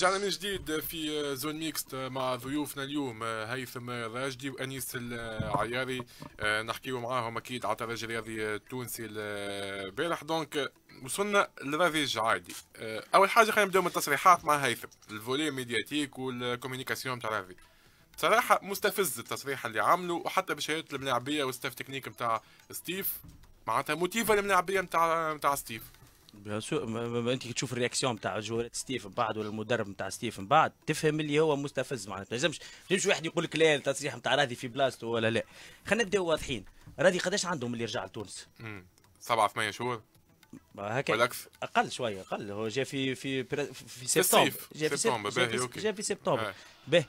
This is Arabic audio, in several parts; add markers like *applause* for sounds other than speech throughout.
رجعنا من جديد في آه، زون ميكست آه، مع ضيوفنا اليوم آه، هيثم الراجدي وانيس العياري نحكيو معاهم اكيد على الترجي الرياضي التونسي البارح دونك وصلنا لرافيج عادي اول حاجه خلينا نبداو من التصريحات مع هيثم الفولي ميدياتيك والكوميونيكاسيون تاع رافي صراحة مستفز التصريح اللي عمله وحتى بشهادات الملاعبية والستاف تكنيك نتاع ستيف معناتها موتيفا الملاعبية نتاع نتاع ستيف بيان سور انت كي تشوف الرياكسيون نتاع جوهرات ستيف من بعد ولا المدرب نتاع ستيف من بعد تفهم اللي هو مستفز معناتها ما تنجمش تنجمش واحد يقول لك لا التصريح نتاع راضي في بلاصته ولا لا خلينا نبداو واضحين راضي قداش عندهم اللي رجع لتونس؟ سبعة ثمانية شهور هكا اقل شويه اقل هو جا في في في سبتمبر جا في سبتمبر جا آه. في سبتمبر باهي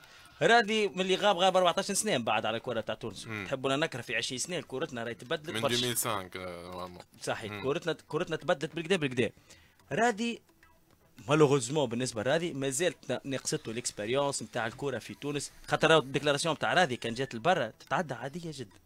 رادي من اللي غاب غاب 14 سنه بعد على الكره تاع تونس ولا نكره في 20 سنه كورتنا راهي تبدلت من 2005 صحيح كورتنا كورتنا تبدلت بالكدا بالكدا رادي مالوغوزمون بالنسبه لرادي مازالت ناقصته الاكسبيريونس نتاع الكره في تونس خاطر الديكلاراسيون نتاع رادي كان جات لبرا تتعدى عاديه جدا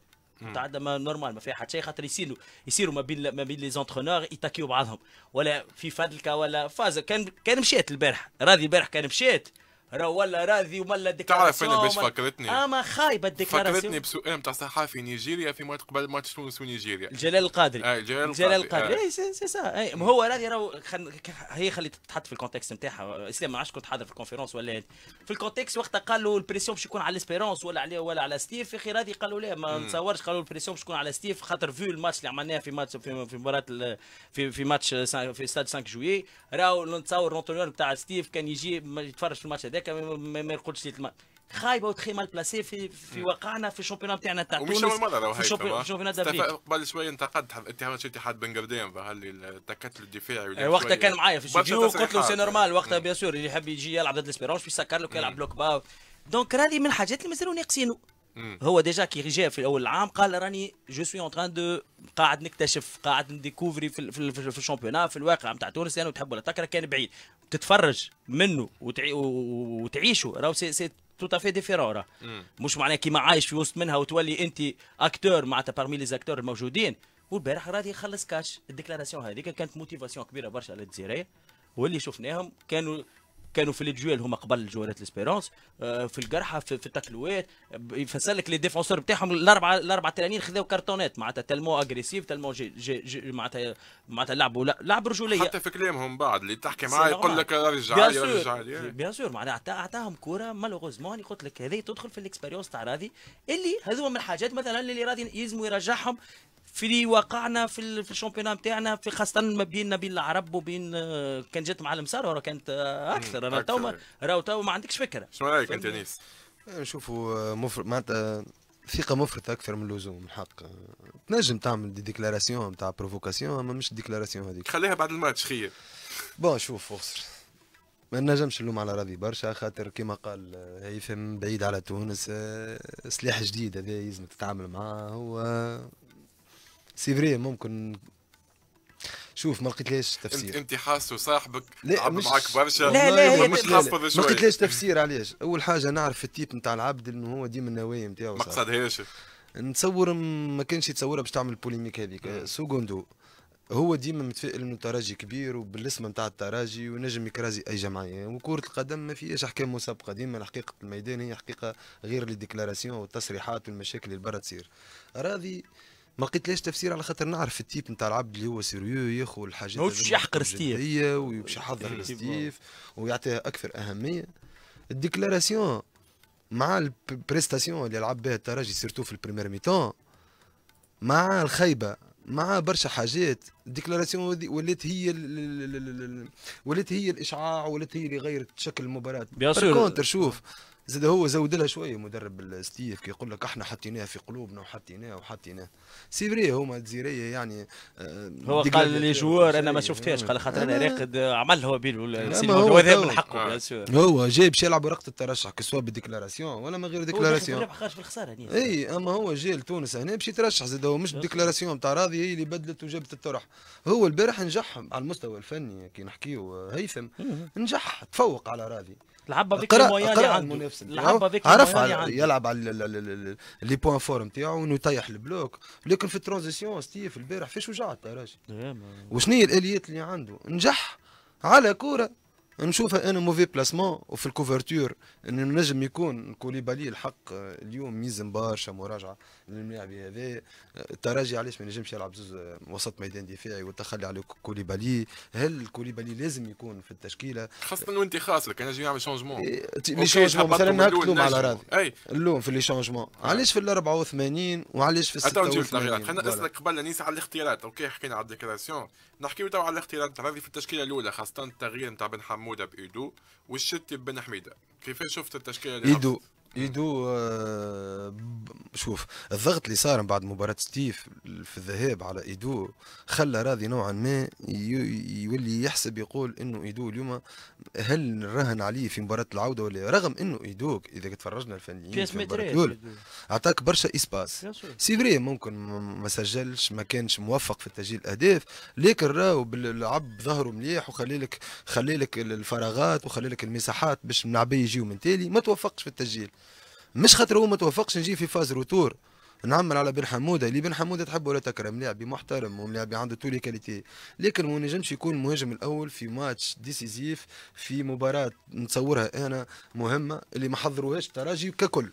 تتعدى ما نورمال ما فيها حتى شيء خاطر يصيروا يصيروا ما بين ما بين لي زونترونور يتاكيو بعضهم ولا في فادلكا ولا فاز كان كان مشات البارح رادي البارح كان مشات راه ولا راضي ولا ديكلاراسيون تعرف انا باش فكرتني اما آه، خايبه الديكلاراسيون فكرتني بسؤال نتاع صحافي نيجيريا في ماتش قبل ماتش تونس ونيجيريا جلال القادري آه جلال, جلال القادري آه. اي سي سا اي هو راضي راه خل... هي خلي تتحط في الكونتكست نتاعها اسلام ما عادش كنت حاضر في الكونفيرونس ولا في الكونتكست وقتها قالوا البريسيون باش يكون على اسبيرونس ولا عليه ولا على ستيف يا اخي راضي قالوا لا ما نتصورش قالوا البريسيون باش يكون على ستيف خاطر فيو الماتش اللي عملناه في ماتش في, في مباراه في في ماتش في استاد 5 جويي راهو نتصور نتاع ستيف كان يجي يتفرج في الماتش هذا هذاك ما يقولش لي خايبه وتخي مال بلاسي في في واقعنا في الشامبيون تاعنا تاع تونس ومش اول مره في الشامبيون تاع قبل شويه انتقد اتهامات اتحاد بن قردين فهل التكتل الدفاعي إيه، وقتها كان معايا في الاستوديو قلت له سي نورمال وقتها بيان سور اللي يحب يجي يلعب ضد الاسبيرونس يسكر لك يلعب بلوك با دونك هذه من الحاجات اللي مازالوا ناقصينه هو ديجا كي جا في اول العام قال راني جو سوي اون تران دو قاعد نكتشف قاعد نديكوفري في ال في, في الشامبيونات في الواقع نتاع تونس انا وتحب ولا تكره كان بعيد تتفرج منه وتعي... وتعيشه راهو سي سي تو تافي ديفيرون راه مش معناه كيما عايش في وسط منها وتولي انت اكتور معناتها بارمي لي زاكتور الموجودين والبارح راضي يخلص كاش الديكلاراسيون هذيك كانت موتيفاسيون كبيره برشا للجزائريه واللي شفناهم كانوا كانوا في الجوال هما قبل جوالات ليسبيرونس آه، في القرحه في, في التكلوات فسلك لي ديفونسور بتاعهم الاربعه الاربعه تلاميذ خذاو كرتونات معناتها تلمو اجريسيف تلمو جي جي, جي معناتها معناتها لعبوا لعب رجوليه حتى في كلامهم بعد اللي تحكي معاه يقول لك رجع لي رجع لي بيان سور معناتها اعطاهم كوره مالوغوزمون قلت لك هذه تدخل في الاكسبيريونس تاع راضي اللي هذوما من الحاجات مثلا اللي راضي يلزموا يرجعهم في اللي وقعنا في في الشامبيون نتاعنا في خاصه ما بيننا بين العرب وبين آه، كان جات مع المسار ورا كانت آه، اكثر راه تو راهو تو ما عندكش فكره شنو رايك انت انيس؟ نشوفوا آه، مفرط معناتها ثقه مفرطه اكثر من اللزوم الحق تنجم تعمل دي ديكلاراسيون نتاع بروفوكاسيون اما مش ديكلاراسيون هذيك خليها بعد الماتش خير بون شوف خسر ما نجمش نلوم على راضي برشا خاطر كما قال هيثم بعيد على تونس سلاح جديد هذا لازم تتعامل معاه هو سي فري ممكن شوف ما ليش تفسير انت حاسه صاحبك لا مش معك برشا لا لا مش لا لا. ما ليش تفسير علاش اول حاجه نعرف التيب نتاع العبد انه هو ديما النوايا نتاعو ما قصدهاش نتصور ما كانش يتصورها باش تعمل بوليميك هذيك سوكوندو هو ديما متفائل انه تراجي كبير وبالاسم نتاع التراجي ونجم يكرازي اي جمعيه وكره القدم ما فيهاش احكام مسابقه ديما حقيقه الميدان هي حقيقه غير لي ديكلاراسيون والتصريحات والمشاكل اللي برا تصير راضي ما لقيتلاش تفسير على خاطر نعرف التيب نتاع العبد اللي هو سيريو ياخذ الحاجات ماهوش باش يحقر ستيف ويمشي يحضر *laughs* ستيف ويعطيها اكثر اهميه الديكلاراسيون مع البريستاسيون اللي لعب بها الترجي سيرتو في البريمير ميتون مع الخيبه مع برشا حاجات الديكلاراسيون ولات هي ولات هي الاشعاع ولات هي اللي غيرت شكل المباراه سور شوف زاد هو زود لها شويه مدرب الستيف كي يقول لك احنا حطيناها في قلوبنا وحطيناها وحطيناها سي فري هما الجزيريه يعني آه، هو قال لي جوار انا ما شفتهاش قال خاطر انا راقد آه، عمل هو بيلو وهذا من حقه آه، هو جاي باش يلعب ورقه الترشح كسوا بديكلاراسيون ولا من غير ديكلاراسيون هو خارج في اي اما هو جاي لتونس هنا باش يترشح زاد هو مش ديكلاراسيون نتاع راضي هي اللي بدلت وجابت الطرح هو البارح نجح على المستوى الفني كي نحكيو هيثم نجح تفوق على راضي لعب بكل مويا اللي المنافسين نفس اللعبه هذيك عرف يلعب على لي بوان فور نتاعو انه يطيح البلوك لكن في الترانزيسيون ستيف البارح فيش وجعت يا راجل وشنو هي الاليات اللي عنده نجح على كوره نشوفها انا موفي بلاسمون وفي الكوفرتور انه نجم يكون كوليبالي الحق آه، اليوم ميزم برشا مراجعه للملاعب هذا آه، التراجي علاش ما ينجمش يلعب زوز آه، وسط ميدان دفاعي والتخلي على كوليبالي هل كوليبالي لازم يكون في التشكيله خاصه وانت لك انا يعمل شونجمون لي شونجمون مثلا هكتلوم على راضي اي اللوم في لي شونجمون علاش في ال 84 وعلاش في ال 86 خلينا نسالك قبل نيس على الاختيارات اوكي حكينا على الديكلاسيون نحكيو تو على الاختيارات راضي في التشكيله الاولى خاصه التغيير نتاع بن حمود محموده بايدو والشتي بن حميده كيفاش شفت التشكيله ايدو ايدو آه شوف الضغط اللي صار من بعد مباراة ستيف في الذهاب على ايدو خلى راضي نوعا ما يولي يحسب يقول انه ايدو اليوم هل نراهن عليه في مباراة العودة ولا رغم انه ايدو اذا تفرجنا الفنيين في المباراة الأولى اعطاك برشا اسباس سي فري ممكن ما سجلش ما كانش موفق في تسجيل الاهداف لكن راهو بالعب ظهره مليح وخليلك خليلك الفراغات وخليلك المساحات باش العباد يجيو من تالي ما توفقش في التسجيل مش خاطر هو ما توفقش نجي في فاز روتور نعمل على بن حموده اللي بن حموده تحب ولا تكرم لاعب محترم ولاعب عنده تو كاليتي لكن ما نجمش يكون المهاجم الاول في ماتش ديسيزيف في مباراه نتصورها انا مهمه اللي ما حضروهاش تراجي ككل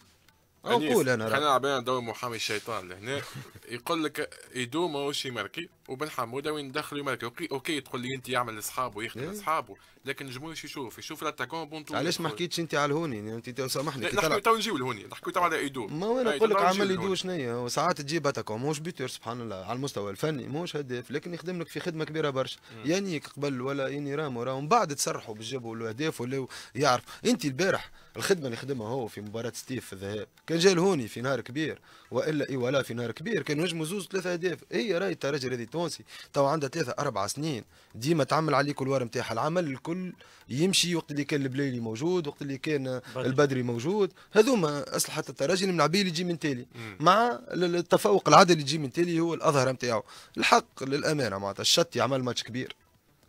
نقول انا احنا لعبنا دور محامي الشيطان لهنا يقول لك يدوم ماهوش يمركي وبن حموده وين دخلوا يمركز اوكي اوكي تقول لي انت يعمل اصحابه ويخدم إيه. اصحابه لكن الجمهور يشوف يشوف؟ يشوف الاتاكون بونتو علاش ما حكيتش انت على الهوني يعني انت سامحني نحكي تو نجيو لهوني نحكي تو على ايدو ما وين نقول آه، لك عمل ايدو شنو هي ساعات تجيب اتاكون موش بيتور سبحان الله على المستوى الفني موش هداف لكن يخدم لك في خدمه كبيره برشا يعني قبل ولا اني رامو راهو من بعد تصرحوا بجيبوا الاهداف ولا يعرف انت البارح الخدمه اللي خدمها هو في مباراه ستيف في الذهاب كان جا الهوني في نهار كبير والا اي ولا في نهار كبير كان نجموا زوز ثلاثه اهداف هي راهي الترجي تونسي تو عندها ثلاثة أربع سنين ديما تعمل عليه كلوار نتاعها العمل الكل يمشي وقت اللي كان البليلي موجود وقت اللي كان بدري. البدري موجود هذوما أسلحة الترجي من اللي يجي من تالي مع التفوق العدل اللي يجي من تالي هو الأظهر نتاعو الحق للأمانة معناتها الشتي عمل ماتش كبير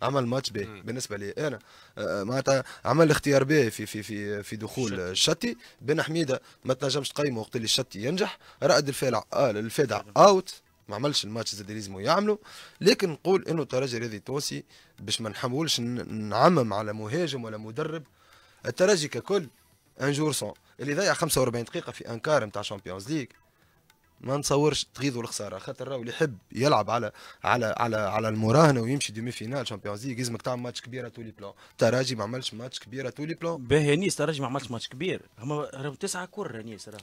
عمل ماتش باهي بالنسبه لي انا آه، آه، معناتها عمل اختيار باهي في في في في دخول الشتي بن حميده ما تنجمش تقيمه وقت اللي الشتي ينجح رائد الفالع الفادع آه، اوت ما عملش الماتش اللي لازمو يعملوا لكن نقول انه الترجي الرياضي التونسي باش ما نحاولش نعمم على مهاجم ولا مدرب الترجي ككل ان جور سون اللي ضيع 45 دقيقه في انكار نتاع شامبيونز ليغ ما نتصورش تغيظوا الخساره خاطر راهو اللي يحب يلعب على على على على المراهنه ويمشي ديمي فينال شامبيونز ليغ لازمك تعمل ماتش كبيره تولي بلان تراجي ما عملش ماتش كبيره تولي بلان باهي نيس تراجي ما عملش ماتش كبير هما راهو تسعه كور نيس راهو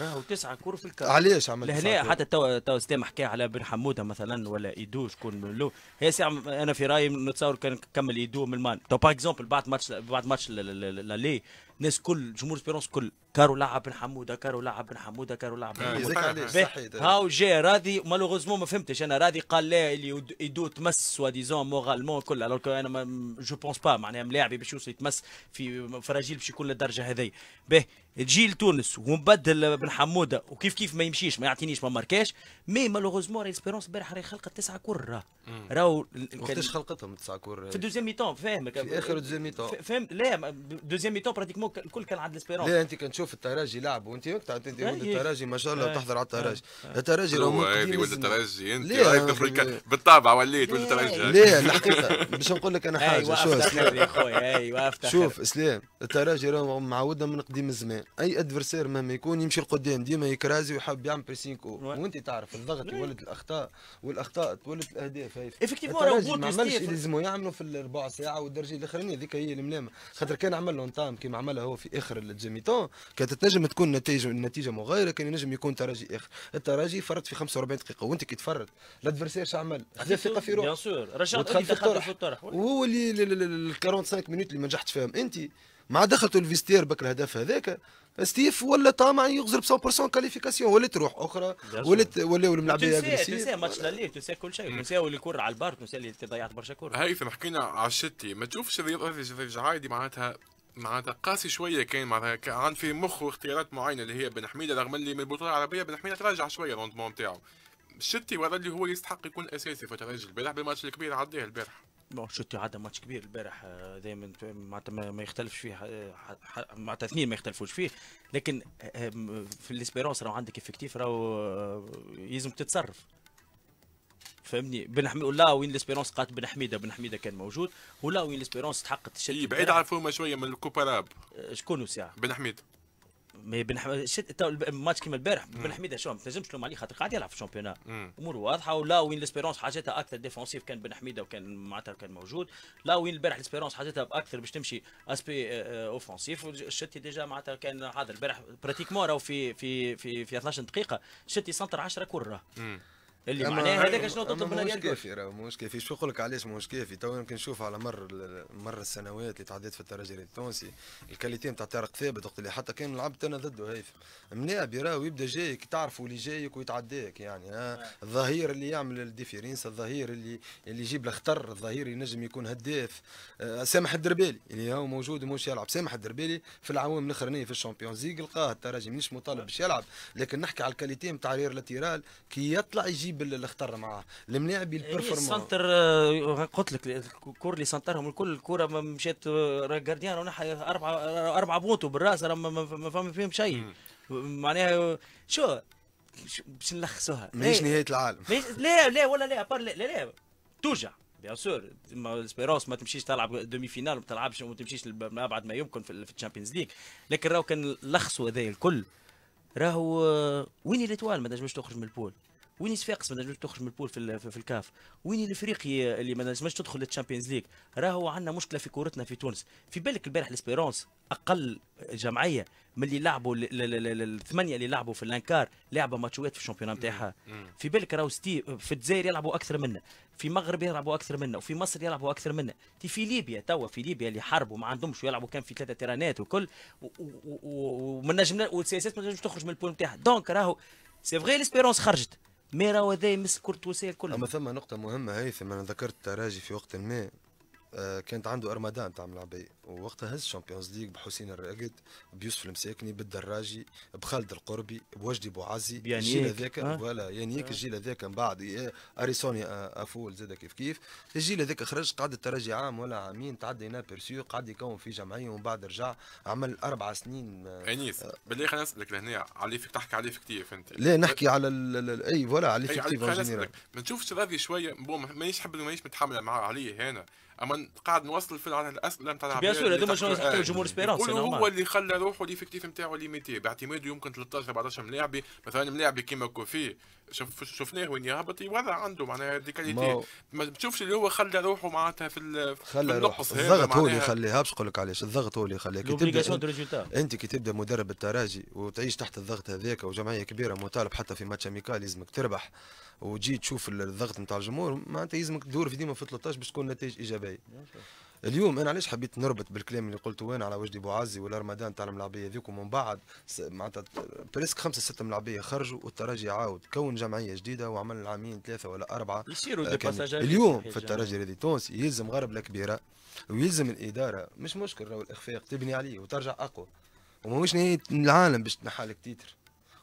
راهو تسعه كور في الكاس علاش عمل لهنا حتى تو تو سلام حكى على بن حموده مثلا ولا ايدو شكون من له هي ساعه انا في رايي نتصور كان كمل ايدو من المان تو باغ اكزومبل بعد ماتش بعد ماتش لالي ناس كل جمهور سبيرونس كل كارو لاعب بن حموده كارو لاعب بن حموده كارو لاعب بن آه، حموده هاو جا راضي مالوغوزمون ما فهمتش انا راضي قال لا اللي يدو تمس سوا ديزون مورالمون كل الوغ انا ما جو بونس با معناها ملاعبي باش يوصل يتمس في فراجيل باش يكون للدرجه هذه باهي تجي لتونس ومبدل بن حموده وكيف كيف ما يمشيش ما يعطينيش ما ماركاش مي مالوغوزمون سبيرونس البارح راهي خلقت تسعه كور راه راهو وقتاش خلقتهم تسعه كور في الدوزيام ميتون فاهمك في اخر الدوزيام ميتون فاهم لا دوزيام ميتون براتيكمون الكل كان عند سبيرونس لا انت كان تشوف التراجي لعب وانت وقت انت ولد التراجي ما شاء الله تحضر على التراجي التراجي راهو هذه ولد التراجي انت بالطبع وليت ولد التراجي لا الحقيقه باش نقول لك انا حاجه شوف شوف اسلام التراجي راهو معودنا من قديم الزمان اي ادفرسير مهما يكون يمشي لقدام ديما يكرازي ويحب يعمل بريسينكو وانت تعرف الضغط يولد الاخطاء والاخطاء تولد الاهداف هاي افكتيفمون راهو ما عملش يلزموا يعملوا في الربع ساعه والدرجه الاخرانيه هذيك هي الملامه خاطر كان عمل لون تايم كيما عملها هو في اخر الجيميتون كانت تنجم تكون نتيجه النتيجه مغايره كان ينجم يكون تراجي اخر التراجي فرط في 45 دقيقه وانت كي تفرط الادفرسير شو عمل؟ خذ ثقه في روحه بيان سور رجع في الطرح وهو اللي ال 45 مينوت اللي ما نجحتش فيهم انت مع دخلته الفيستير بك الهدف هذاك ستيف ولا طامع يغزر ب 100% كاليفيكاسيون ولا روح اخرى ولا ولا ولا ملعب اغريسيف تنسى ماتش لالي تنسى كل شيء تنسى كور على البار تنسى اللي ضيعت برشا كره هيثم حكينا على الشتي ما تشوفش الرياضه هذه معناتها معناتها قاسي شويه كان معناتها عند في مخه اختيارات معينه اللي هي بن حميده رغم اللي من البطوله العربيه بن حميده تراجع شويه الروندمون نتاعو الشتي ورا اللي هو يستحق يكون اساسي فترجل البارح بالماتش الكبير عديه البارح شوتي عدى ماتش كبير البارح دائما آه، معناتها ما يختلفش فيه آه، معناتها اثنين ما يختلفوش فيه لكن آه، في الاسبيرونس راهو عندك افكتيف راهو يلزمك تتصرف فهمني بن حميد ولا وين ليسبيرونس قالت بن حميده بن حميده كان موجود ولا وين ليسبيرونس تحقق تشد إيه، بعيد على الفورمه شويه من الكوباراب شكون ساعه بن حميده مي بن حميد الماتش كيما البارح بن حميده شو ما تنجمش تلوم عليه خاطر قاعد يلعب في الشامبيونا امور واضحه ولا وين ليسبيرونس حاجتها اكثر ديفونسيف كان بن حميده وكان معناتها كان موجود لا وين البارح ليسبيرونس حاجتها اكثر باش تمشي اسبي آه، آه، اوفونسيف الشتي ديجا معناتها كان هذا البارح براتيكمون راهو في في في في 12 دقيقه شتي سنتر 10 كره اللي معناها هذاك شنو تطلب من مش كافي راه مش كافي شو نقول لك علاش مش كافي تو يمكن نشوف على مر مر السنوات اللي تعديت في الترجي التونسي الكاليتي نتاع طارق ثابت وقت اللي حتى كان لعبت انا ضده هيثم ملاعب راهو يبدا جايك تعرفوا اللي جايك ويتعداك يعني نعم. الظهير اللي يعمل الديفيرنس الظهير اللي اللي يجيب الخطر الظهير ينجم يكون هداف آه، سامح الدربالي اللي هو موجود ومش يلعب سامح الدربالي في العوام الاخرانيه في الشامبيونز ليغ لقاه الترجي مش مطالب باش يلعب لكن نحكي على الكاليتي نتاع لاتيرال كي يطلع يجيب يجيب الخطر معاه الملاعب البرفورمانس سنتر آه، قلت لك الكور اللي سنترهم الكل الكره مشات آه، جارديان ونحى اربعه آه، اربعه بونتو بالراس ما فهم فيهم شيء معناها شو باش نلخصوها ماهيش نهايه العالم لا لا ولا لا بار لا, لا. توجع بيان سور سبيرونس ما تمشيش تلعب دومي فينال ما تلعبش وما تمشيش ابعد ما يمكن في الشامبيونز ليج لكن راهو كان لخصوا هذايا الكل راهو وين ليتوال ما تنجمش تخرج من البول وين يتفاقس ما نجمش تخرج من البول في, في الكاف وين الافريقي اللي ما نجمش تدخل للتشامبيونز ليج راهو عندنا مشكله في كورتنا في تونس في بالك البارح الاسبيرونس اقل جمعيه من اللي لعبوا الثمانيه اللي لعبوا في الانكار لعبوا ماتشوات في الشامبيون نتاعها في بالك راهو ستي في الجزائر يلعبوا اكثر منا في المغرب يلعبوا اكثر منا وفي مصر يلعبوا اكثر منا في ليبيا توا في ليبيا اللي حاربوا ما عندهمش يلعبوا كان في ثلاثه تيرانات وكل وما نجمنا والسياسات ما نجمش تخرج من البول نتاعها دونك راهو سي فغي خرجت مي راهو هذا يمس كرة الوسائل كلها اما ثم نقطة مهمة هيثم انا ذكرت تراجي في وقت ما آه، كانت عنده ارمدان تعمل العباد ووقتها هز الشامبيونز ليغ بحسين الراقد بيوسف المساكني بالدراجي بخالد القربي بوجدي بوعزي الجيل هذاك فوالا يانيك الجيل آه. هذاك من بعد اريسوني افول زاد كيف كيف الجيل هذاك خرج قعد الترجي عام ولا عامين تعدى هنا بيرسيو قعد يكون في جمعيه ومن بعد رجع عمل اربع سنين انيس آه، آه. بالله خلينا نسالك لهنا علي فيك تحكي عليه كيف انت لا نحكي على اي فوالا علي كيف ما نشوفش راضي شويه مانيش حب مانيش متحمله مع علي هنا اما قاعد نوصل في الاسئله نتاع بيان سور هذوما شنو يحتاجوا جمهور سبيرونس هو اللي خلى روحه الافكتيف نتاعو ليميتي باعتماده يمكن 13 14 ملاعبي مثلا ملاعبي كيما كوفي شوف شفناه وين يهبط يوضع عنده معناها دي كاليتي ما تشوفش اللي هو خلى روحه معناتها في خلى النقص الضغط هو اللي يخليها باش نقول لك علاش الضغط هو اللي يخليها كي تبدا انت كي تبدا مدرب التراجي وتعيش تحت الضغط هذاك وجمعيه كبيره مطالب حتى في ماتش اميكال لازمك تربح وتجي تشوف الضغط نتاع الجمهور معناتها لازمك تدور في ديما في 13 باش تكون نتائج ايجابيه اليوم انا علاش حبيت نربط بالكلام اللي قلته انا على وجدي بوعزي والرمضان تاع الملاعبيه ذيك ومن بعد معناتها بريسك خمسه سته ملاعبيه خرجوا والترجي عاود كون جمعيه جديده وعمل عامين ثلاثه ولا اربعه يصيروا آه، دي باساجات اليوم في الترجي التونسي يلزم غربله كبيره ويلزم الاداره مش مشكل راهو الاخفاق تبني عليه وترجع اقوى وماهوش نهايه العالم باش تنحى لك تيتر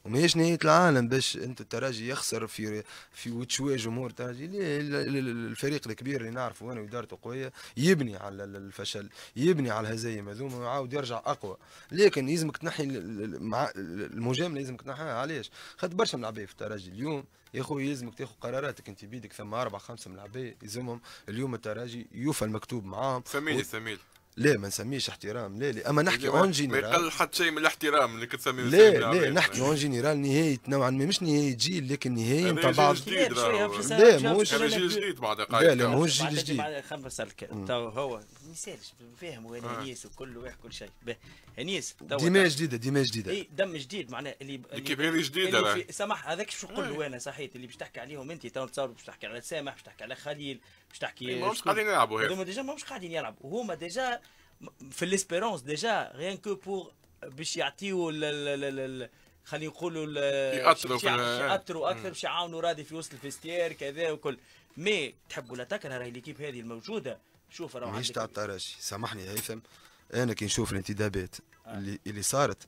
وماهيش نهايه العالم باش انت الترجي يخسر في في وتشوي جمهور الترجي الفريق الكبير اللي نعرفه انا وادارته قويه يبني على الفشل يبني على الهزايم هذوما ويعاود يرجع اقوى لكن يلزمك تنحي المجامله لازمك تنحيها علاش خاطر برشا من في الترجي اليوم يا خويا لازمك تاخذ قراراتك انت بيدك ثم اربع خمسه من العباد يلزمهم اليوم الترجي يوفى المكتوب معاهم ثميل و... ثميل لا ما نسميش احترام لا لا اما نحكي اون جينيرال ما يقل حتى شيء من الاحترام اللي كنت تسميه لا لا نحكي اون جينيرال نهايه نوعا ما مش نهايه جيل لكن نهايه نتاع بعض لا ماهوش جيل جديد بعد لا لا ماهوش جيل جديد خمس تو هو ما يسالش فاهم هنيس آه. وكل واحد كل شيء هنيس دماء جديده دماء جديده اي دم جديد معناها اللي كيف هذه جديده سامح هذاك شو نقول له انا آه. صحيت اللي باش تحكي عليهم انت تو تصور باش تحكي على سامح باش تحكي على خليل باش تحكي إيه، ماهوش قاعدين يلعبوا هذوما ديجا ماهوش قاعدين يلعبوا هما ديجا في ليسبيرونس ديجا غيان كو بور باش يعطيو خلينا نقولوا آه. ياثروا اكثر باش يعاونوا رادي في وسط الفيستير كذا وكل مي تحب ولا تكره راهي ليكيب هذه الموجوده شوف راه مش تاع سامحني هيثم انا كي نشوف الانتدابات آه. اللي, اللي صارت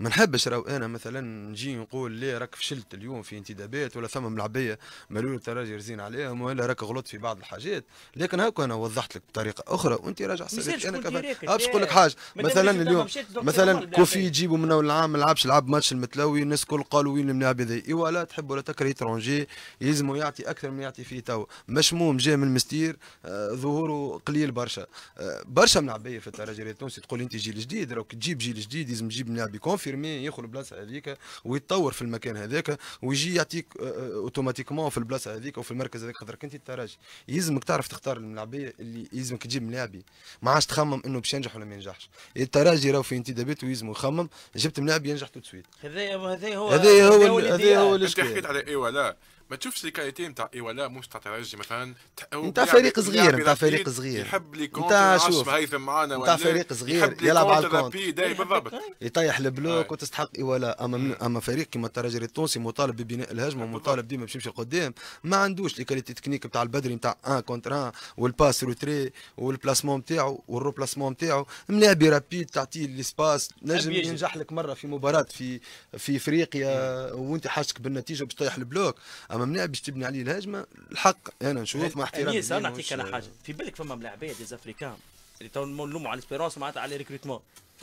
ما نحبش راهو انا مثلا نجي نقول لي راك فشلت اليوم في انتدابات ولا ثم ملعبيه ملول تراجي رزين عليهم ولا راك غلطت في بعض الحاجات لكن هاكو انا وضحت لك بطريقه اخرى وانت راجع حسابك انا كمان باش نقول لك حاجه مثلا اليوم مثلا كوفي يجيبوا من اول العام ما لعبش لعب ماتش المتلوي الناس الكل قالوا وين الملاعب هذا اي ولا تحب ولا تكره ترونجي يلزموا يعطي اكثر من يعطي فيه تو مشموم جاي من المستير آه، ظهوره قليل برشا آه، برشا ملعبيه في التراجي التونسي تقول انت جيل جديد راك تجيب جيل جديد لازم تجيب ملاعب كونفيرمي ياخذ البلاصه هذيك ويتطور في المكان هذاك ويجي يعطيك آه، آه، اوتوماتيكمون في البلاصه هذيك وفي المركز هذاك خاطرك انت الترجي يلزمك تعرف تختار الملاعبيه اللي يلزمك تجيب ملاعبي ما عادش تخمم انه باش ينجح ولا ما ينجحش الترجي راهو في انتدابات ويلزمو يخمم جبت ملاعب ينجح تو سويت هذايا هذايا هو هذا هو هذايا هو اللي انت حكيت على ايوا لا ما تشوفش الكاليتي نتاع اي ولا مش تاع ترجي مثلا نتاع فريق صغير نتاع فريق صغير يحب لي كونتر شوف هيثم معانا ولا انت فريق صغير يلعب على الكونتر إيه، بالضبط يطيح البلوك آه. وتستحق اي ولا اما آه. اما فريق كيما الترجي التونسي مطالب ببناء الهجمه ومطالب ديما باش يمشي لقدام ما عندوش لي كاليتي تكنيك نتاع البدري نتاع ان كونتر ان والباس روتري والبلاسمون نتاعو والروبلاسمون نتاعو ملاعبي رابيد تعطيه الاسباس نجم ينجح لك مره في مباراه في في افريقيا نعم. وانت حاجتك بالنتيجه باش تطيح البلوك اما ما باش تبني عليه الهجمه الحق انا نشوف مع احترامي انا نعطيك انا حاجه في بالك فما ملاعبيه ديزافريكان اللي تو نلوموا على الاسبيرونس معناتها على ريكروتمون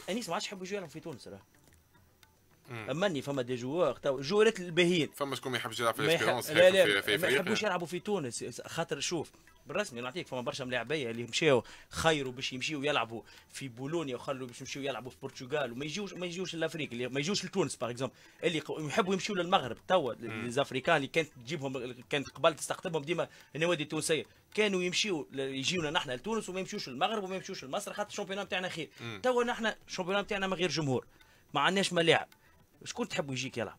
انيس ما عادش يحبوا يجوا في تونس راه اماني فما دي جوار تو جوارات الباهيين فما شكون ما يحبش يلعب في ليسبيرونس لا لا ما يحبوش يلعبوا في تونس خاطر شوف بالرسمي نعطيك فما برشا ملاعبيه اللي مشاو خيروا باش يمشيو يلعبوا في بولونيا وخلوا باش يمشيو يلعبوا في البرتغال وما يجوش ما يجوش لافريك اللي ما يجوش لتونس باغ اكزومبل اللي يحبوا يمشيو للمغرب توا الافريكان اللي كانت تجيبهم كانت قبل تستقطبهم ديما النوادي التونسيه كانوا يمشيو يجيونا نحن لتونس وما يمشوش للمغرب وما يمشوش لمصر خاطر الشامبيون تاعنا خير توا نحن الشامبيون تاعنا من غير جمهور ما عندناش ملاعب شكون تحب يجيك يلا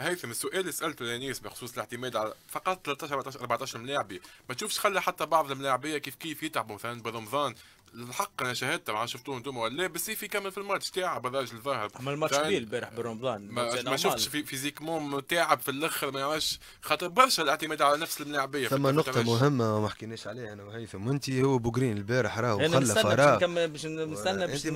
هيثم السؤال اللي سالته لانيس بخصوص الاعتماد على فقط 13 14 14 ملاعبي ما تشوفش خلى حتى بعض الملاعبيه كيف كيف يتعبوا مثلا برمضان الحق انا شاهدته ما شفتوه انتم ولا لا بس في كمل في الماتش تعب هذاك الظاهر اما الماتش كبير البارح برمضان ما, ما شفتش في فيزيكمون تعب في الاخر ما يعرفش خاطر برشا الاعتماد على نفس الملاعبيه ثم نقطه مهمه ما حكيناش عليها انا وهيثم انت هو بوغرين البارح راهو خلى فراغ باش نستنى باش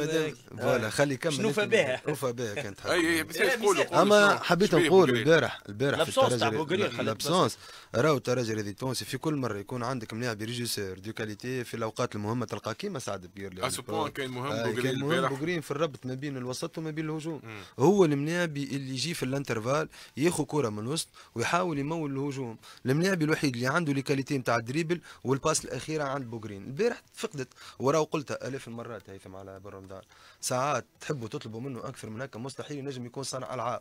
فوالا خلي يكمل شنو بها وفى بها كانت اي اي بس إيه، قولوا إيه. اما حبيت نقول إيه. البارح البارح في الترجي لابسونس راهو الترجي في كل مره يكون عندك ملاعب ريجيسور دو كاليتي في الاوقات المهمه تلقى كيما سعد بيرلي بوان كان مهم آه بوغرين كان مهم بوغرين في الربط ما بين الوسط وما بين الهجوم مم. هو الملاعب اللي يجي في الانترفال ياخذ كره من الوسط ويحاول يمول الهجوم الملاعب الوحيد اللي عنده كاليتي نتاع الدريبل والباس الاخيره عند بوغرين البارح فقدت وراه قلتها الاف المرات هيثم على بن رمضان ساعات تحبوا تطلبوا منه اكثر من هكا مستحيل ينجم يكون صانع العاب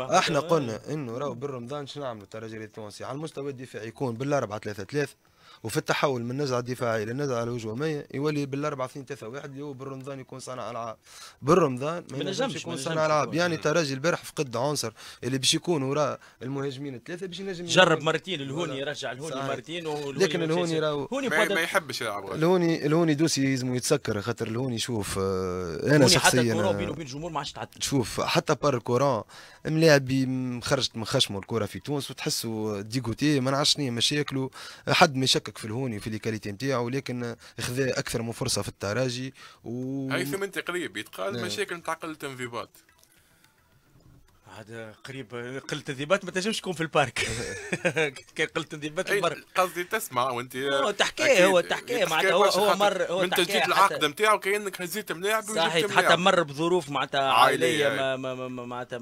احنا قلنا انه راهو بن رمضان شنو نعملوا التونسي على المستوى الدفاعي يكون بالاربعه ثلاثه ثلاثه وفي التحول من نزعه دفاعيه للنزعه الهجوميه يولي بالاربعه 2 3 1 اللي هو بالرمضان يكون صانع العاب بالرمضان ما ينجمش يكون صانع العاب يعني ترجي البارح فقد عنصر اللي باش يكون وراء المهاجمين الثلاثه باش ينجم جرب مرتين الهوني يرجع الهوني مرتين لكن الهوني راهو ما يحبش يلعب الهوني الهوني دوسي لازم يتسكر خاطر الهوني شوف آه، انا شخصيا حتى آه، بينه وبين الجمهور ما عادش تعدل شوف حتى بار الكوران ملاعب خرجت من خشمه الكره في تونس وتحسه ديكوتي ما نعرفش شنو مشاكله حد ما يشكل هكاك في الهوني في الكاليتي نتاعو لكن خذا اكثر من فرصه في التراجي و هيثم انت قريب يتقال نعم. مشاكل نتاع قله انضباط هذا قريب قله الذبات ما تنجمش تكون في البارك *laughs* كان قله الذبات البارك قصدي تسمع وانت هو تحكيه هو تحكيه معناتها هو هو مر هو من تجديد العقد نتاعو كانك هزيت ملاعب صحيح حتى مر بظروف معناتها عائليه معناتها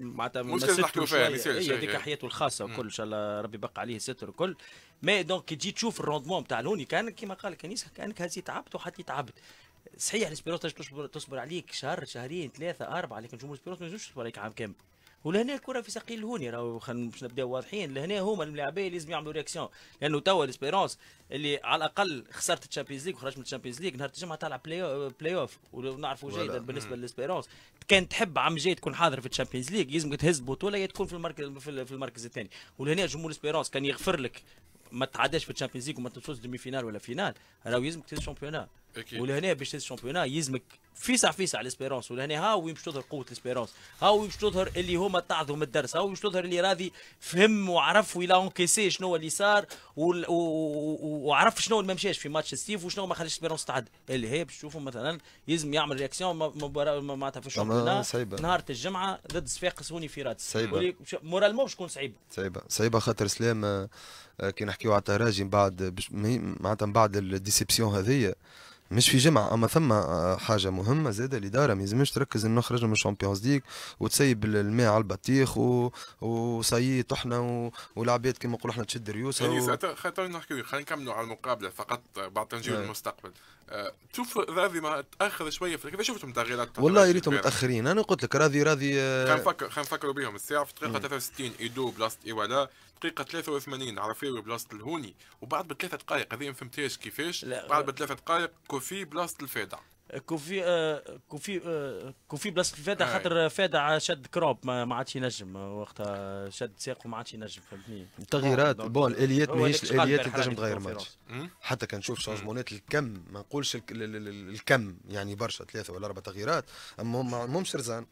معناتها مش لازم نحكيو فيها هي هذيك حياته الخاصه وكل ان شاء الله ربي بقى عليه ستر وكل مي دونك كي تجي تشوف الروندمون تاع لوني كان كيما قال كنيسه كانك هزيت عبد وحطيت عبد صحيح الاسبيروس تصبر, عليك شهر شهرين ثلاثه اربعه لكن جمهور الاسبيروس ما ينجمش تصبر عليك عام كامل ولهنا الكره في ساقي الهوني راهو خلينا باش نبداو واضحين لهنا هما اللي لازم يعملوا رياكسيون لانه توا ليسبيرونس اللي على الاقل خسرت الشامبيونز ليغ وخرجت من الشامبيونز ليغ نهار الجمعه تلعب بلاي اوف ونعرفوا جيدا بالنسبه لليسبيرونس كان تحب عم جاي تكون حاضر في الشامبيونز ليغ لازم تهز بطوله يا تكون في المركز في المركز الثاني ولهنا جمهور ليسبيرونس كان يغفر لك ما تعداش في الشامبيونز ليغ وما توصلش ديمي فينال ولا فينال راهو لازمك تهز الشامبيونات أكيد. ولهنا باش تهز الشامبيونان يلزمك فيسع فيسع الاسبيرونس ولهنا ها وين باش تظهر قوه الاسبيرونس ها وين باش تظهر اللي هما تعظم الدرس ها وين باش تظهر اللي راضي فهم وعرف ولا اونكيسي شنو اللي صار وعرف شنو اللي ما مشاش في ماتش ستيف وشنو ما خلاش الاسبيرونس تعدى اللي هي باش تشوفهم مثلا يلزم يعمل رياكسيون معناتها في الشامبيونان آه، نهار الجمعه ضد صفاقس هوني في راتس صعيبه مورالمون باش تكون صعيبه صعيبه صعيبه خاطر سلام آه، آه، كي نحكيو على التراجي من بعد معناتها من بعد الديسيبسيون هذيا مش في جمعة اما ثم آه، حاجة مهمة زادة الإدارة ما يلزمش تركز انه خرجنا من الشامبيونز ليغ وتسيب الماء على البطيخ و... وصي طحنا و... ولعبات كما نقولوا احنا تشد ريوسها يعني و... خاطر نحكيو خلينا نكملوا على المقابلة فقط بعد تنجيب نعم. المستقبل تشوف آه، راذي ما تاخر شويه في كيف شفتهم تغييرات والله يا ريتهم متاخرين انا قلت لك راذي راذي آه، خلينا نفكر خلينا نفكروا بهم الساعه في دقيقه 63 ايدو بلاست ايوالا دقيقه 83 عرفاوي بلاست الهوني وبعد بثلاث دقائق هذه ما فهمتهاش كيفاش بعد بثلاث دقائق كوفي بلاست الفادع كوفي آه، كوفي آه، كوفي بلاصه الفاده خاطر فاده شد كروب ما, عادش ينجم وقتها شد ساق وما عادش ينجم فهمتني التغييرات آه، بون الاليات ماهيش الاليات اللي تنجم تغير ماتش حتى كان نشوف شونجمونات الكم ما نقولش الكم يعني برشا ثلاثه ولا اربع تغييرات اما مهمش رزان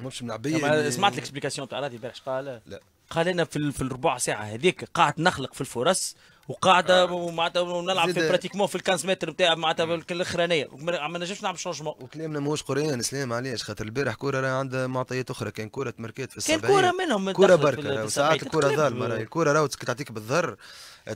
مهمش من سمعت الاكسبليكاسيون تاع راضي البارح قال لا قال انا في, في الربع ساعه هذيك قعدت نخلق في الفرص وقاعده آه. معناتها ونلعب في براتيكمون في ال 15 متر نتاع معناتها الاخرانيه ما نجمش نعمل شونجمون وكلامنا ماهوش قران سلام علاش خاطر البارح كوره راه عندها معطيات اخرى كان كوره تمركات في السبعين كان كوره منهم كوره بركه ساعات الكوره ظالمه راهي الكوره راهو تعطيك بالضر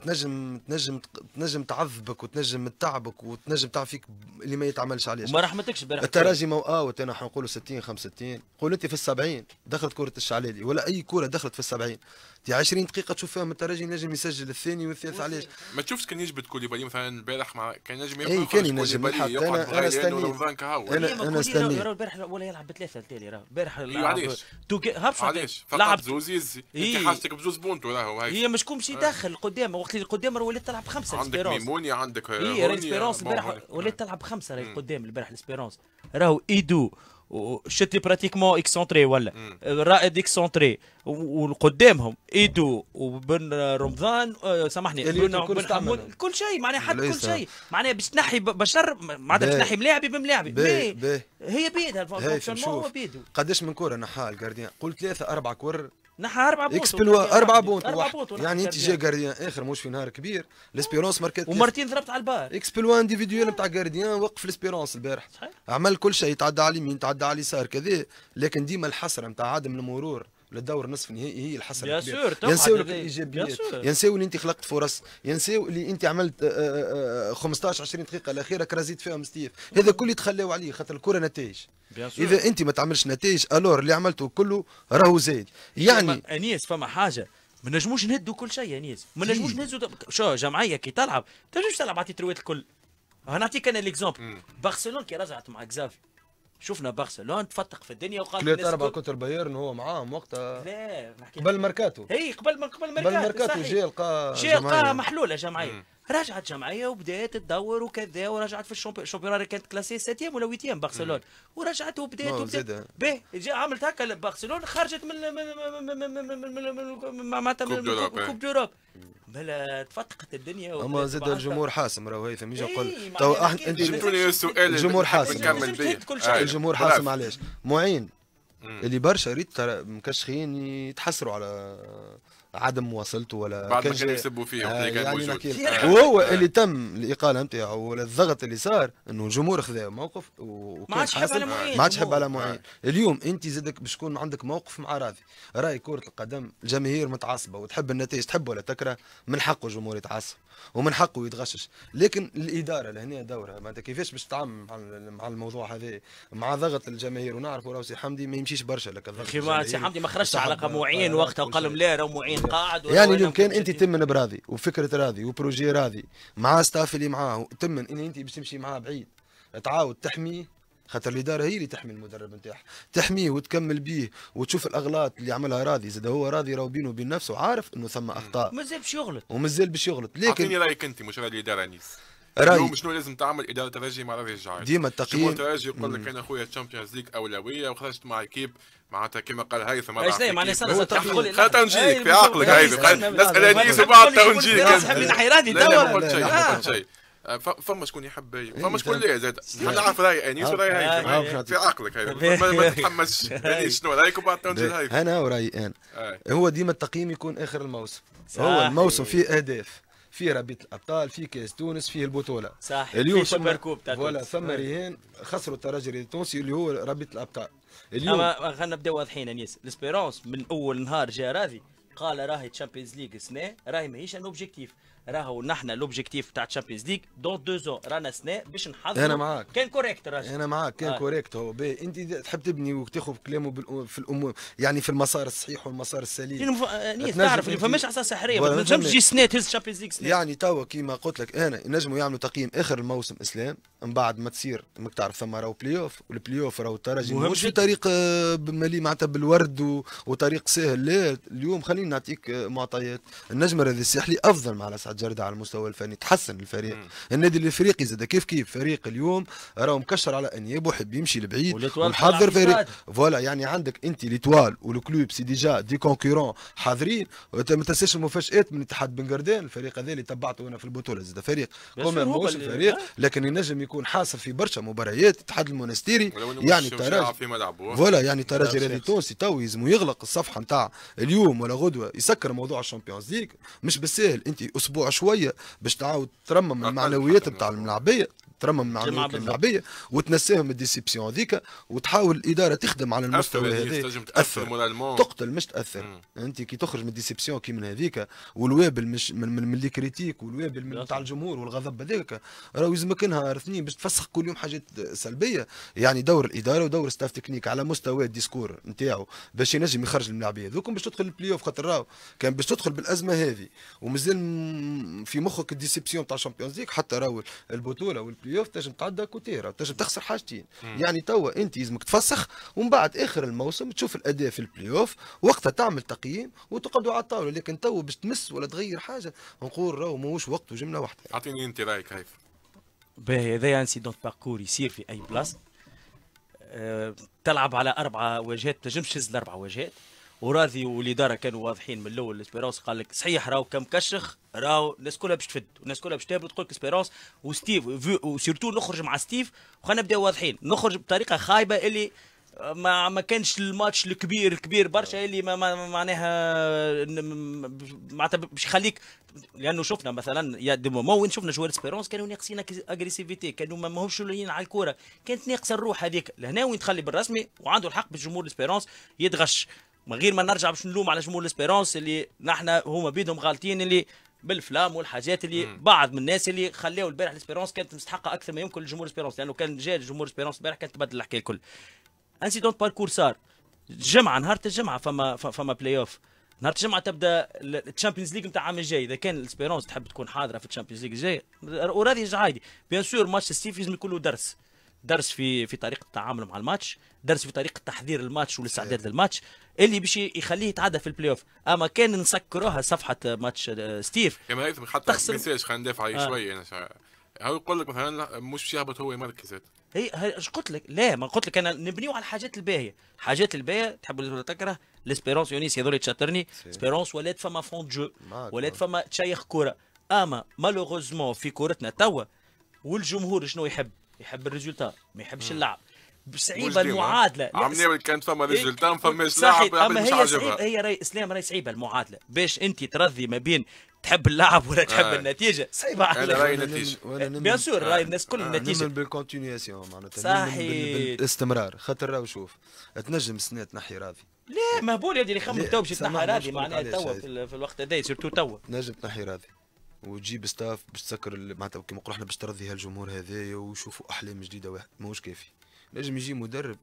تنجم تنجم تنجم تعذبك وتنجم تتعبك وتنجم تعفيك فيك اللي ما يتعملش عليه ما رحمتكش البارح التراجي مو اوت انا حنقولوا 60 65 قول انت في السبعين دخلت كره الشعلالي ولا اي كره دخلت في السبعين 70 دي 20 دقيقه تشوف فيهم الترجي ينجم يسجل الثاني والثالث علاش ما تشوفش كان يجبد كوليبالي مثلا البارح مع كان ينجم يلعب اي كان ينجم يلعب انا انا استني انا انا راه البارح ولا يلعب بثلاثه التالي راه البارح إيه، علاش علاش لعب زوز يزي انت إيه. حاجتك بزوز بونتو راهو هي مشكون باش آه. يدخل قدام وقت اللي قدام راه ولات تلعب خمسه عندك ميموني عندك راه الاسبيرونس البارح ولات تلعب خمسه راهي قدام البارح الاسبيرونس راهو ايدو شتي براتيكمون اكسونتري ولا الرائد اكسونتري وقدامهم ايدو وبن رمضان آه، سامحني بن حمود كل شيء معناها حد كل شيء معناها باش تنحي بشر معناتها باش تنحي ملاعبي بملاعبي هي بيدها هالفونكشن هو بيدو قداش من كوره نحاها الجارديان قلت ثلاثه اربع كور نحى اربع بونت اكسبلوا اربع بونت اربع بونت يعني انت جاي جارديان اخر مش في نهار كبير ليسبيرونس ماركت ومارتين ضربت على البار اكس بلوا انديفيديوال نتاع جارديان وقف ليسبيرونس البارح عمل كل شيء يتعدى على اليمين يتعدى على اليسار كذا لكن ديما الحسره نتاع عدم المرور للدور نصف النهائي هي الحسنه الكبيره ينساو لك الايجابيات ينساو اللي انت خلقت فرص ينساو اللي انت عملت 15 آه، 20 آه، آه، دقيقه الاخيره كرازيت فيها مستيف هذا كل يتخلاو عليه خاطر الكره نتائج اذا انت ما تعملش نتائج الور اللي عملته كله راهو زايد يعني انيس فما حاجه ما نجموش نهدوا كل شيء انيس ما نجموش نهزوا شو جمعيه كي تلعب تنجمش تلعب عطيت رويت الكل هنعطيك انا ليكزومبل برشلونه كي رجعت مع كزافي شفنا برشلونه تفتق في الدنيا وقال ثلاث اربع كتر بايرن هو معاهم وقتها لا نحكي قبل ماركاتو اي قبل ما قبل ماركاتو قبل ماركاتو جا لقى جا لقى محلوله جمعيه رجعت جمعيه وبدات تدور وكذا ورجعت في الشامبيون الشامبيون كانت كلاسي سيتيام ولا ويتيام برشلونه ورجعت وبدات وبدات باهي عملت هكا برشلونه خرجت من من من من من من من من من من من من من من من من بلا تفتقت الدنيا اما زاد الجمهور حاسم راهو هيثم يجي يقول إيه، تو احنا انت جبتوني السؤال الجمهور حاسم نكمل آه. الجمهور حاسم علاش معين اللي برشا ريت مكشخين يتحسروا على عدم مواصلته ولا بعد ما كانوا يسبوا فيه آه كان يعني موجود آه. وهو اللي تم الاقاله نتاعه ولا الضغط اللي صار انه الجمهور خذا موقف وكان ما عادش على معين ما عادش حب على آه. معين اليوم انت زادك باش تكون عندك موقف مع راضي راي كره القدم الجماهير متعصبه وتحب النتائج تحب ولا تكره من حقه الجمهور يتعصب ومن حقه يتغشش لكن الاداره لهنا دورها معناتها كيفاش باش تتعامل مع الموضوع هذا مع ضغط الجماهير ونعرفوا راه سي حمدي ما يمشيش برشا لك الضغط سي حمدي ما خرجش على معين آه، وقتها وقال لهم لا راه معين قاعد يعني اليوم كان انت تمن براضي وفكره راضي وبروجي راضي مع ستاف اللي معاه تمن ان انت باش تمشي معاه بعيد تعاود تحميه خاطر الاداره هي اللي تحمي المدرب نتاعها تحميه وتكمل بيه وتشوف الاغلاط اللي عملها راضي زاد هو راضي راهو بينه وبين نفسه عارف انه ثم اخطاء مازال باش يغلط ومازال باش يغلط لكن اعطيني رايك انت مش راي الاداره نيس رايك اليوم شنو لازم تعمل اداره ترجي مع الرجعات ديما التقييم ترجي يقول لك انا خويا تشامبيونز ليج اولويه وخرجت مع كيب معناتها كما قال هيثم مره ايش معناها سنه خاطر نجيك في عقلك هيثم قال انيس آه، وبعد تو نجيك قلت شيء ما قلت شيء فما شكون يحب فما شكون لا زاد نعرف راي انيس وراي هيثم في عقلك ما آه، تتحمسش آه، يعني انيس شنو رايك وبعد تو هيثم انا ورايي انا هو ديما التقييم يكون اخر الموسم هو الموسم فيه اهداف في ربيع الابطال في كاس تونس فيه البطوله صح اليوم في سوبر كوب فوالا ثم آه. رهان خسروا الترجي التونسي اللي هو ربيع الابطال اليوم اما خلينا نبدا واضحين انيس الاسبيرونس من اول نهار جا راضي قال راهي تشامبيونز ليغ السنه راهي ماهيش ان اوبجيكتيف راهو نحن لوبجيكتيف تاع تشامبيونز ليغ دون دو زون رانا سنة باش نحضر انا معاك كان كوريكت راجل انا معاك كان آه. كوريكت هو بي. انت تحب تبني وتاخذ كلامه في الامور يعني في المسار الصحيح والمسار السليم يعني مف... آه، نيت تعرف ما فماش عصا سحريه ما تنجمش تجي سنة تهز تشامبيونز ليغ يعني توا كيما قلت لك انا ينجموا يعملوا تقييم اخر الموسم اسلام من بعد ما تصير ما تعرف ثم راهو بلاي اوف والبلاي اوف راهو الترجي مش طريق آه، ملي معناتها بالورد و... وطريق سهل لا اليوم خليني نعطيك آه، معطيات النجم الرياضي الساحلي افضل مع الاسعار يصعد جردة على المستوى الفني تحسن الفريق مم. النادي الافريقي زاد كيف كيف فريق اليوم راهو مكشر على انياب وحب يمشي لبعيد ومحضر فريق فوالا يعني عندك انت ليتوال والكلوب سي ديجا دي كونكورون حاضرين ما تنساش المفاجات من الاتحاد بن الفريق هذا اللي تبعته انا في البطوله زاد فريق كومان موش الفريق لكن ينجم يكون حاصل في برشا مباريات الاتحاد المونستيري يعني الترجي في ملعبه فوالا يعني الترجي الرياضي التونسي تو يلزمو يغلق الصفحه نتاع اليوم ولا غدوه يسكر موضوع الشامبيونز ليغ مش بالساهل انت اسبوع شويه باش تعاود ترمم المعنويات نتاع الملاعبيه ترمم مع عمليات اللعبيه وتنساهم الديسيبسيون هذيك وتحاول الاداره تخدم على المستوى هذا تاثر تقتل مش تاثر مم. انت كي تخرج من الديسيبسيون كي من هذيك والوابل مش من, من, من كريتيك والوابل من تاع الجمهور والغضب هذاك راهو يلزمك نهار اثنين باش تفسخ كل يوم حاجات سلبيه يعني دور الاداره ودور ستاف تكنيك على مستوى الديسكور نتاعو باش ينجم يخرج الملاعبيه هذوكم باش تدخل البلاي اوف خاطر راهو كان باش تدخل بالازمه هذه ومازال في مخك الديسيبسيون تاع الشامبيونز ليغ حتى راهو البطوله والبلاي بلاي اوف تنجم تعدى كوتيرا تنجم تخسر حاجتين يعني توا انت لازمك تفسخ ومن بعد اخر الموسم تشوف الاداء في البلاي اوف وقتها تعمل تقييم وتقعدوا على الطاوله لكن توا باش تمس ولا تغير حاجه نقول راهو ماهوش وقته جمله واحده اعطيني انت رايك كيف باهي هذا انسيدونت باركور يصير في اي بلاصه أه تلعب على اربعه واجهات ما تنجمش تهز الاربع واجهات وراضي والاداره كانوا واضحين من الاول اسبيرونس قال لك صحيح راهو كان مكشخ راهو الناس كلها باش تفد والناس كلها باش تهبط تقول لك اسبيرونس وستيف وسيرتو نخرج مع ستيف وخلينا نبداو واضحين نخرج بطريقه خايبه اللي ما ما كانش الماتش الكبير الكبير برشا اللي ما ما معناها معناتها باش يخليك لانه شفنا مثلا يا دي مومون شفنا جوار سبيرونس كانوا ناقصين اجريسيفيتي كانوا ما همش على الكوره كانت ناقصه الروح هذيك لهنا وين تخلي بالرسمي وعنده الحق بالجمهور سبيرونس يتغش من غير ما نرجع باش نلوم على جمهور الاسبيرونس اللي نحن هما بيدهم غالطين اللي بالفلام والحاجات اللي مم. بعض من الناس اللي خلاو البارح الاسبيرونس كانت مستحقه اكثر ما يمكن لجمهور الاسبيرونس لانه كان جاء جمهور الاسبيرونس البارح كانت تبدل الحكايه الكل انسيدونت باركور صار الجمعه نهار الجمعه فما فما بلاي اوف نهار الجمعه تبدا الشامبيونز ليج نتاع العام الجاي اذا كان الاسبيرونس تحب تكون حاضره في الشامبيونز ليج الجاي وراضي عادي بيان سور ماتش السيف لازم يكون له درس درس في في طريقه التعامل مع الماتش درس في طريقه تحضير الماتش والاستعداد للماتش اللي باش يخليه يتعدى في البلاي اوف اما كان نسكروها صفحه ماتش آه، ستيف كما إيه، هيثم حتى تخسر ميساج خلينا ندافع عليه آه. شويه انا يعني شا... هو يقول لك مثلا مش باش يهبط هو يمركز هي اش قلت لك لا ما قلت لك انا نبنيو على الحاجات الباهيه الحاجات الباهيه تحب ولا تكره ليسبيرونس يونيس هذول تشاترني سبيرونس ولات فما فون جو ولات فما تشيخ كوره اما مالوغوزمون في كورتنا توا والجمهور شنو يحب يحب الريزولتا ما يحبش اللعب صعيبه المعادله عم نعمل كان فما إيه، ريزولتا ما فماش لعب اما هي صعيبه هي راي اسلام راي صعيبه المعادله باش انت ترضي ما بين تحب اللعب ولا تحب آه. النتيجه صعيبه على انا راي النتيجه بيان سور راي الناس كل النتيجه آه، آه، نمن بالكونتينياسيون معناتها صحيح بالاستمرار خاطر راه شوف تنجم سنة تنحي راضي لا مهبول يا اللي خمم تو باش تنحي راضي معناها تو في الوقت هذا سيرتو تو تنجم تنحي راضي وتجيب ستاف باش تسكر معناتها كيما نقولوا احنا باش ترضي هالجمهور هذايا ويشوفوا احلام جديده واحد ماهوش كافي نجم يجي مدرب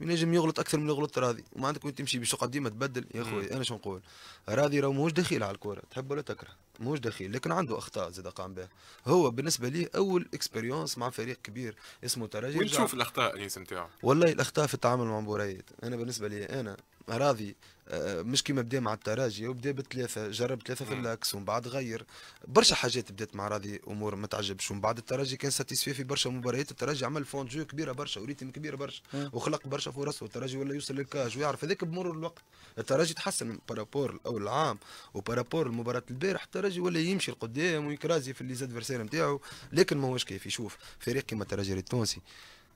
ينجم يغلط اكثر من يغلط راضي وما عندك وين تمشي بشقه ديما تبدل يا خويا انا شنو نقول راضي راه ماهوش دخيل على الكوره تحب ولا تكره ماهوش دخيل لكن عنده اخطاء زاد قام بها هو بالنسبه لي اول اكسبيريونس مع فريق كبير اسمه ترجي وين تشوف الاخطاء الانس نتاعو والله الاخطاء في التعامل مع مباريات انا بالنسبه لي انا راضي آه، مش كيما بدا مع التراجي وبدا بثلاثه جرب ثلاثه في الاكس ومن بعد غير برشا حاجات بدات مع راضي امور ما تعجبش ومن بعد التراجي كان ساتيسفي في برشا مباريات التراجي عمل فون جو كبيره برشا وريتم كبيره برشا وخلق برشا فرص والتراجي ولا يوصل للكاج ويعرف هذاك بمرور الوقت التراجي تحسن بارابور الاول العام وبارابور المباراة البارح التراجي ولا يمشي لقدام ويكرازي في اللي زادفيرسير نتاعو لكن ماهوش كيف يشوف فريق كيما التراجي التونسي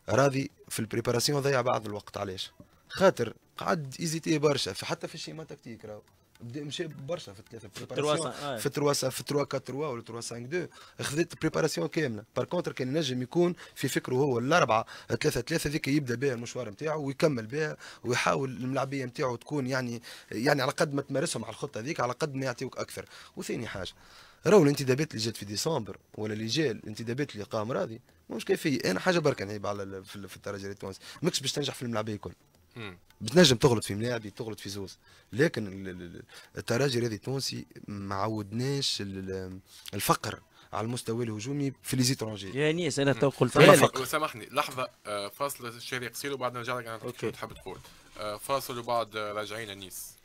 راضي في البريباراسيون ضيع بعض الوقت علاش؟ خاطر قعد ايزيتي إيه برشا حتى في الشيما تكتيك راهو بدا مشى برشا في الثلاثه بريباراسيون في 3 في 3 4 آه. ولا 3 5 2 خذت بريباراسيون كامله بار كونتر كان ينجم يكون في فكره هو الاربعه 3 3 ذيك يبدا بها المشوار نتاعو ويكمل بها ويحاول الملعبيه نتاعو تكون يعني يعني على قد ما تمارسهم على الخطه ذيك على قد ما يعطيوك اكثر وثاني حاجه راهو الانتدابات اللي جات في ديسمبر ولا اللي جا الانتدابات اللي قام راضي مش كيفيه انا حاجه برك نعيب على في الترجي التونسي ماكش باش تنجح في الملعبيه الكل بتنجم تغلط في ملاعبي تغلط في زوز لكن التراجي الرياضي التونسي ما عودناش الفقر على المستوى الهجومي في لي زيترونجي يا نيس انا تو قلت لك سامحني لحظه آه، فاصل الشريق قصير وبعد نرجع لك انا تحب تقول آه، فاصل وبعد آه، راجعين نيس